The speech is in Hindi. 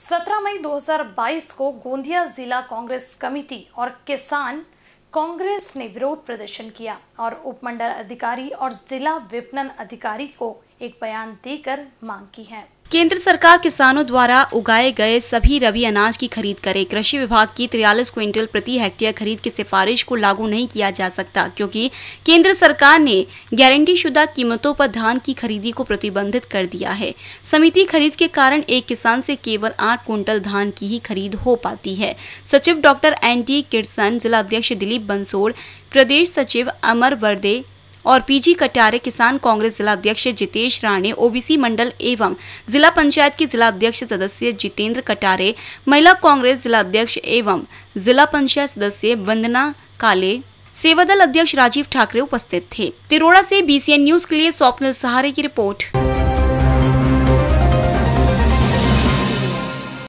17 मई 2022 को गोंदिया जिला कांग्रेस कमेटी और किसान कांग्रेस ने विरोध प्रदर्शन किया और उपमंडल अधिकारी और जिला विपणन अधिकारी को एक बयान देकर मांग की है केंद्र सरकार किसानों द्वारा उगाए गए सभी रबी अनाज की खरीद करे कृषि विभाग की तिरयालीस क्विंटल प्रति हेक्टेयर खरीद की सिफारिश को लागू नहीं किया जा सकता क्योंकि केंद्र सरकार ने गारंटी शुदा कीमतों पर धान की खरीदी को प्रतिबंधित कर दिया है समिति खरीद के कारण एक किसान से केवल आठ क्विंटल धान की ही खरीद हो पाती है सचिव डॉक्टर एन टी किरसन जिला अध्यक्ष दिलीप बंसोड़ प्रदेश सचिव अमर वर्दे और पीजी कटारे किसान कांग्रेस जिला अध्यक्ष जितेश राणे ओबीसी मंडल एवं जिला पंचायत के जिला अध्यक्ष सदस्य जितेंद्र कटारे महिला कांग्रेस जिला अध्यक्ष एवं जिला पंचायत सदस्य वंदना काले सेवादल अध्यक्ष राजीव ठाकरे उपस्थित थे तिरोड़ा से बीसीएन न्यूज के लिए स्वप्निल सहारे की रिपोर्ट